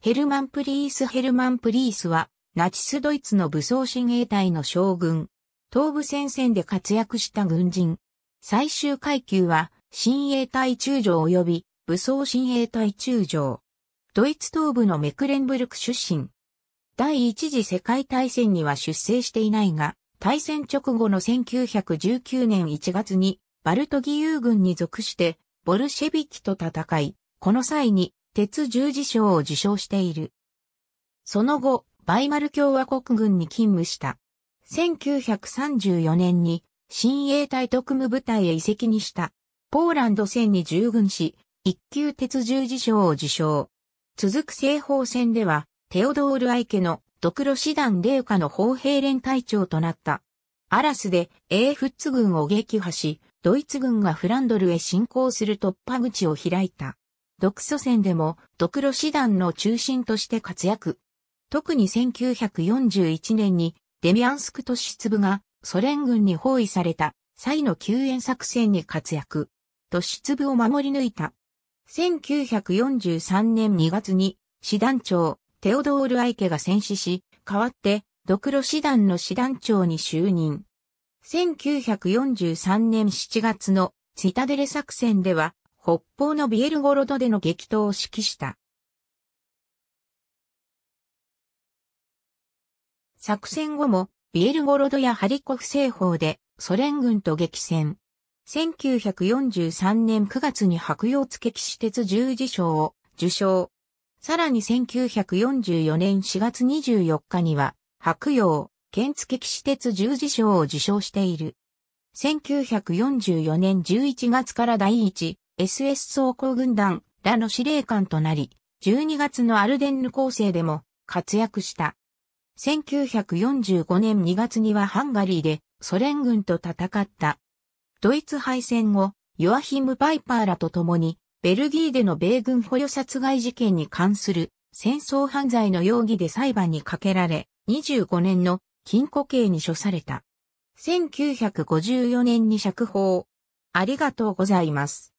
ヘルマンプリースヘルマンプリースは、ナチスドイツの武装親衛隊の将軍。東部戦線で活躍した軍人。最終階級は、親衛隊中将及び武装親衛隊中将。ドイツ東部のメクレンブルク出身。第一次世界大戦には出征していないが、大戦直後の1919年1月に、バルト義勇軍に属して、ボルシェビキと戦い、この際に鉄十字章を受章している。その後、バイマル共和国軍に勤務した。1934年に、新衛隊特務部隊へ移籍にした。ポーランド戦に従軍し、一級鉄十字章を受章。続く西方戦では、テオドール・アイケのクロ師団霊下の砲兵連隊長となった。アラスで英フッツ軍を撃破し、ドイツ軍がフランドルへ侵攻する突破口を開いた。独祖戦でも、独ロ師団の中心として活躍。特に1941年に、デミアンスク都市粒がソ連軍に包囲された際の救援作戦に活躍。都市粒を守り抜いた。1943年2月に、師団長、テオドール・アイケが戦死し、代わって、独路師団の師団長に就任。1943年7月のツイタデレ作戦では、北方のビエルゴロドでの激闘を指揮した。作戦後も、ビエルゴロドやハリコフ製法でソ連軍と激戦。1943年9月に白洋付騎士鉄十字章を受賞。さらに1944年4月24日には、白洋、剣付騎士鉄十字章を受賞している。1944年11月から第1、SS 装甲軍団らの司令官となり、12月のアルデンヌ構成でも活躍した。1945年2月にはハンガリーでソ連軍と戦った。ドイツ敗戦後、ヨアヒム・バイパーらと共に、ベルギーでの米軍捕虜殺害事件に関する戦争犯罪の容疑で裁判にかけられ、25年の禁錮刑に処された。1954年に釈放。ありがとうございます。